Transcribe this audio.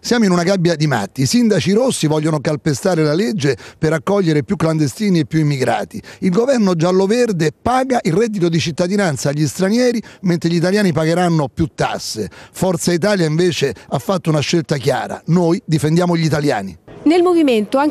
Siamo in una gabbia di matti. I sindaci rossi vogliono calpestare la legge per accogliere più clandestini e più immigrati. Il governo giallo-verde paga il reddito di cittadinanza agli stranieri mentre gli italiani pagheranno più tasse. Forza Italia invece ha fatto una scelta chiara. Noi difendiamo gli italiani. Nel movimento anche